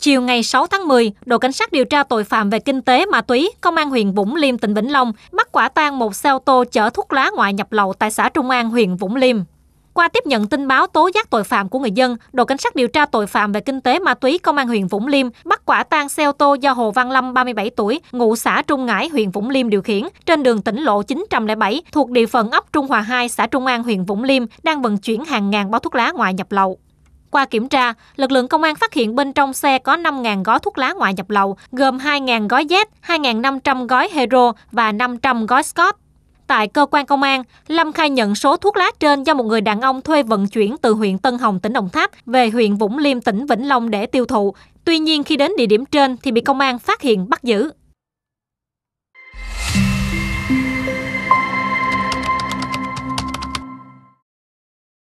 Chiều ngày 6 tháng 10, đội cảnh sát điều tra tội phạm về kinh tế ma túy, công an huyện Vũng Liêm, tỉnh Vĩnh Long bắt quả tang một xe ô tô chở thuốc lá ngoại nhập lậu tại xã Trung An, huyện Vũng Liêm. Qua tiếp nhận tin báo tố giác tội phạm của người dân, đội cảnh sát điều tra tội phạm về kinh tế ma túy công an huyện Vũng Liêm bắt quả tang xe ô tô do Hồ Văn Lâm 37 tuổi, ngụ xã Trung Ngãi, huyện Vũng Liêm điều khiển trên đường tỉnh lộ 907 thuộc địa phận ấp Trung Hòa 2, xã Trung An, huyện Vũng Liêm đang vận chuyển hàng ngàn bao thuốc lá ngoại nhập lậu. Qua kiểm tra, lực lượng công an phát hiện bên trong xe có 5.000 gói thuốc lá ngoại nhập lậu, gồm 2.000 gói Z, 2.500 gói Hero và 500 gói Scott. Tại cơ quan công an, Lâm khai nhận số thuốc lá trên do một người đàn ông thuê vận chuyển từ huyện Tân Hồng, tỉnh Đồng Tháp về huyện Vũng Liêm, tỉnh Vĩnh Long để tiêu thụ. Tuy nhiên khi đến địa điểm trên thì bị công an phát hiện bắt giữ.